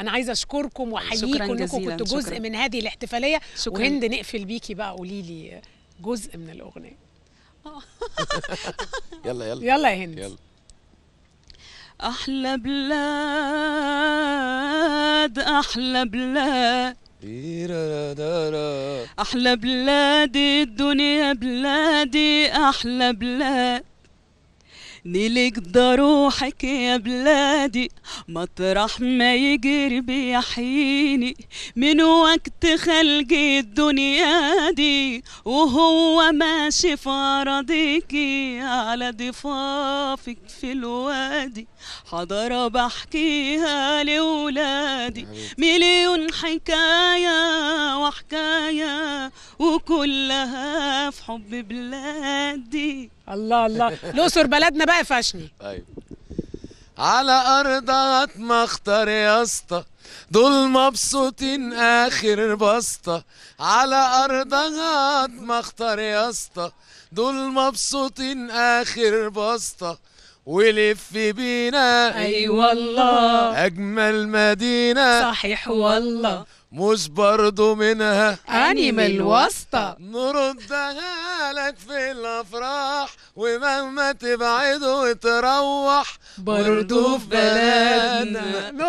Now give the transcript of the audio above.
انا عايزه اشكركم طيب، واحييكم انكم كنتوا جزء شكرا. من هذه الاحتفاليه شكرا. وهند نقفل بيكي بقى قولي لي جزء من الاغنيه يلا يلا يلا يا هند يلا احلى بلاد احلى بلاد احلى بلاد الدنيا بلادي احلى بلاد نيلك ضروحك يا بلادي مطرح ما يجري بيحييني من وقت خلق الدنيا دي وهو ماشي في أراضيكي على ضفافك في الوادي حضرة بحكيها لولادي مليون حكاية وحكاية وكلها في حب بلادي الله الله الأقصر بلدنا بقى فاشني أيوة على ارض ما اختار يا اسطى دول مبسوطين اخر بسطه على ارض ما اختار يا اسطى دول مبسوطين اخر بسطه ولف بينا اي أيوة والله اجمل مدينه صحيح والله مش برضو منها اني من الواسطه نردها لك في الافراح ومهما تبعد وتروح برضو في بلدنا